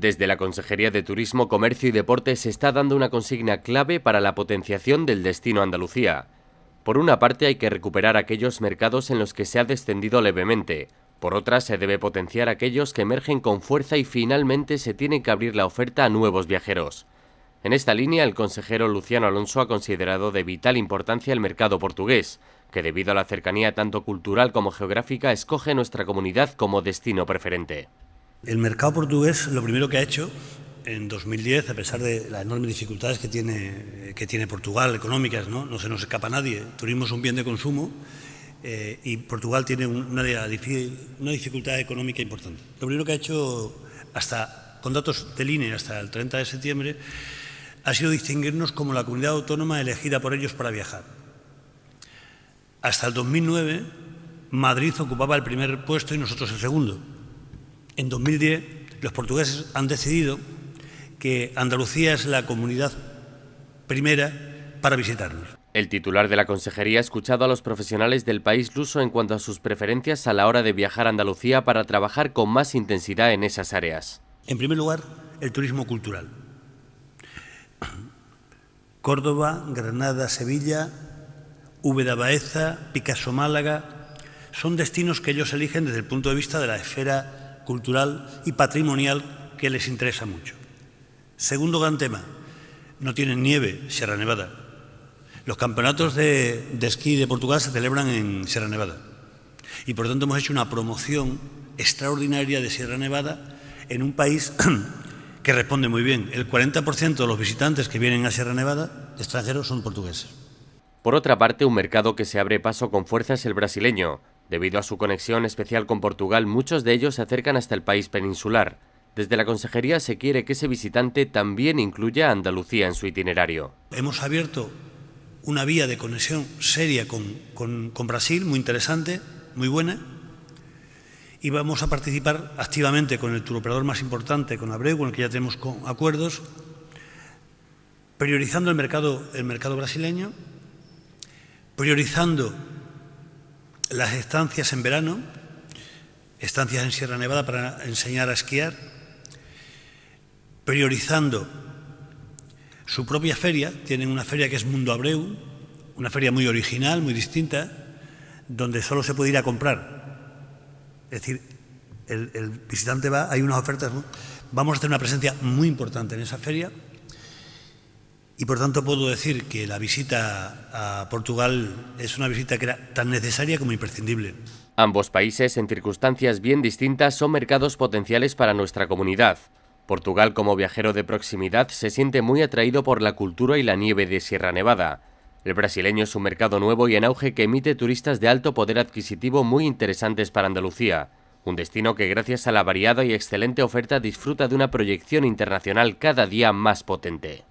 Desde la Consejería de Turismo, Comercio y Deportes se está dando una consigna clave para la potenciación del destino Andalucía. Por una parte hay que recuperar aquellos mercados en los que se ha descendido levemente, por otra se debe potenciar aquellos que emergen con fuerza y finalmente se tiene que abrir la oferta a nuevos viajeros. En esta línea, el consejero Luciano Alonso ha considerado de vital importancia el mercado portugués, que debido a la cercanía tanto cultural como geográfica escoge nuestra comunidad como destino preferente. El mercado portugués lo primero que ha hecho en 2010, a pesar de las enormes dificultades que tiene, que tiene Portugal, económicas, ¿no? se nos escapa nadie, turismo es un bien de consumo eh, y Portugal tiene una, dificultad económica importante. Lo primero que ha hecho, hasta con datos de línea hasta el 30 de septiembre, ha sido distinguirnos como la comunidad autónoma elegida por ellos para viajar. Hasta el 2009, Madrid ocupaba el primer puesto y nosotros el segundo. En 2010, los portugueses han decidido que Andalucía es la comunidad primera para visitarnos. El titular de la consejería ha escuchado a los profesionales del país luso en cuanto a sus preferencias a la hora de viajar a Andalucía para trabajar con más intensidad en esas áreas. En primer lugar, el turismo cultural. Córdoba, Granada, Sevilla, Ubeda Baeza, Picasso Málaga, son destinos que ellos eligen desde el punto de vista de la esfera cultural y patrimonial que les interesa mucho. Segundo gran tema, no tienen nieve Sierra Nevada. Los campeonatos de, de esquí de Portugal se celebran en Sierra Nevada y por lo tanto hemos hecho una promoción extraordinaria de Sierra Nevada en un país que responde muy bien. El 40% de los visitantes que vienen a Sierra Nevada extranjeros son portugueses. Por otra parte, un mercado que se abre paso con fuerza es el brasileño, Debido a su conexión especial con Portugal, muchos de ellos se acercan hasta el país peninsular. Desde la Consejería se quiere que ese visitante también incluya a Andalucía en su itinerario. Hemos abierto una vía de conexión seria con, Brasil, muy interesante, muy buena, y vamos a participar activamente con el turoperador más importante, con Abreu, con el que ya tenemos acuerdos, priorizando el mercado, el mercado brasileño, priorizando las estancias en verano, estancias en Sierra Nevada para enseñar a esquiar, priorizando su propia feria, tienen una feria que es Mundo Abreu, una feria muy original, muy distinta, donde solo se puede ir a comprar. Es decir, el, visitante va, hay unas ofertas, vamos a tener una presencia muy importante en esa feria y por tanto puedo decir que la visita a Portugal es una visita que era tan necesaria como imprescindible. Ambos países, en circunstancias bien distintas, son mercados potenciales para nuestra comunidad. Portugal, como viajero de proximidad, se siente muy atraído por la cultura y la nieve de Sierra Nevada. El brasileño es un mercado nuevo y en auge que emite turistas de alto poder adquisitivo muy interesantes para Andalucía, un destino que gracias a la variada y excelente oferta disfruta de una proyección internacional cada día más potente.